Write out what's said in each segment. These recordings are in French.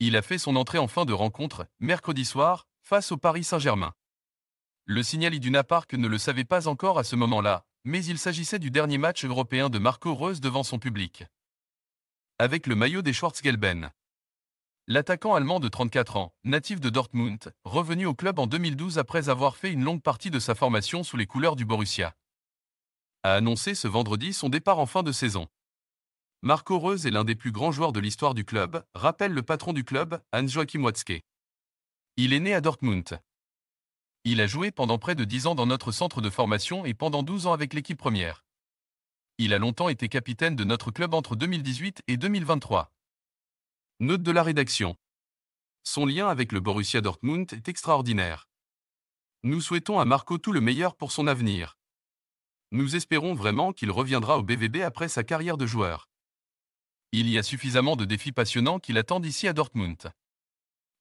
Il a fait son entrée en fin de rencontre, mercredi soir, face au Paris Saint-Germain. Le signal Iduna Park ne le savait pas encore à ce moment-là, mais il s'agissait du dernier match européen de Marco Reus devant son public. Avec le maillot des Schwarzgelben. L'attaquant allemand de 34 ans, natif de Dortmund, revenu au club en 2012 après avoir fait une longue partie de sa formation sous les couleurs du Borussia, a annoncé ce vendredi son départ en fin de saison. Marco Reus est l'un des plus grands joueurs de l'histoire du club, rappelle le patron du club, Hans-Joachim Il est né à Dortmund. Il a joué pendant près de 10 ans dans notre centre de formation et pendant 12 ans avec l'équipe première. Il a longtemps été capitaine de notre club entre 2018 et 2023. Note de la rédaction. Son lien avec le Borussia Dortmund est extraordinaire. Nous souhaitons à Marco tout le meilleur pour son avenir. Nous espérons vraiment qu'il reviendra au BVB après sa carrière de joueur. Il y a suffisamment de défis passionnants qui l'attendent ici à Dortmund.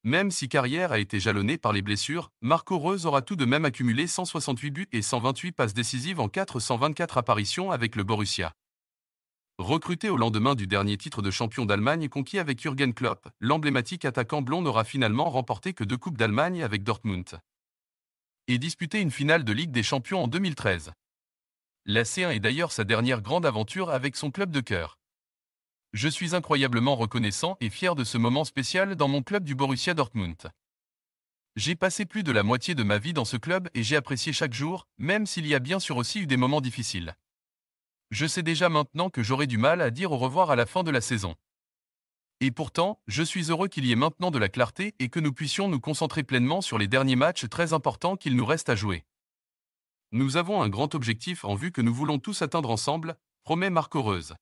Même si carrière a été jalonnée par les blessures, Marco Reus aura tout de même accumulé 168 buts et 128 passes décisives en 424 apparitions avec le Borussia. Recruté au lendemain du dernier titre de champion d'Allemagne conquis avec Jürgen Klopp, l'emblématique attaquant blond n'aura finalement remporté que deux Coupes d'Allemagne avec Dortmund. Et disputé une finale de Ligue des Champions en 2013. La C1 est d'ailleurs sa dernière grande aventure avec son club de cœur. Je suis incroyablement reconnaissant et fier de ce moment spécial dans mon club du Borussia Dortmund. J'ai passé plus de la moitié de ma vie dans ce club et j'ai apprécié chaque jour, même s'il y a bien sûr aussi eu des moments difficiles. Je sais déjà maintenant que j'aurai du mal à dire au revoir à la fin de la saison. Et pourtant, je suis heureux qu'il y ait maintenant de la clarté et que nous puissions nous concentrer pleinement sur les derniers matchs très importants qu'il nous reste à jouer. Nous avons un grand objectif en vue que nous voulons tous atteindre ensemble, promet Marc Heureuse.